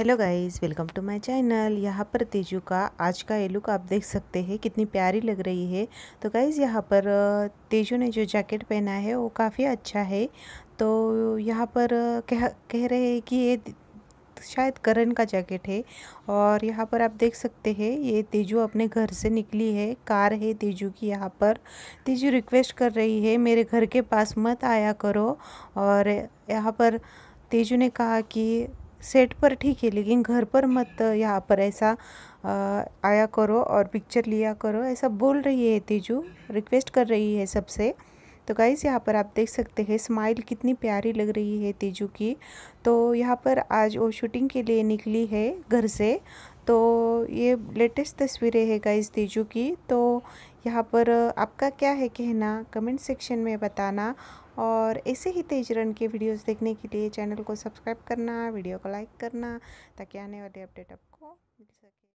hello guys welcome to my channel यहाँ पर तेजू का आज का ये लुक आप देख सकते हैं कितनी प्यारी लग रही है तो गाइस यहाँ पर तेजू ने जो जैकेट पहना है वो काफ़ी अच्छा है तो यहाँ पर कह कह रहे हैं कि ये शायद करण का जैकेट है और यहाँ पर आप देख सकते हैं ये तेजू अपने घर से निकली है कार है तेजू की यहाँ पर तेजू रिक्वेस्ट कर रही है मेरे घर के पास मत आया करो और यहाँ पर तेजू ने कहा कि सेट पर ठीक है लेकिन घर पर मत यहाँ पर ऐसा आया करो और पिक्चर लिया करो ऐसा बोल रही है तेजू रिक्वेस्ट कर रही है सबसे तो गाइज़ यहाँ पर आप देख सकते हैं स्माइल कितनी प्यारी लग रही है तेजू की तो यहाँ पर आज वो शूटिंग के लिए निकली है घर से तो ये लेटेस्ट तस्वीरें है गाइज़ तेजू की तो यहाँ पर आपका क्या है कहना कमेंट सेक्शन में बताना और ऐसे ही तेज रन के वीडियोस देखने के लिए चैनल को सब्सक्राइब करना वीडियो को लाइक करना ताकि आने वाले अपडेट आपको मिल सके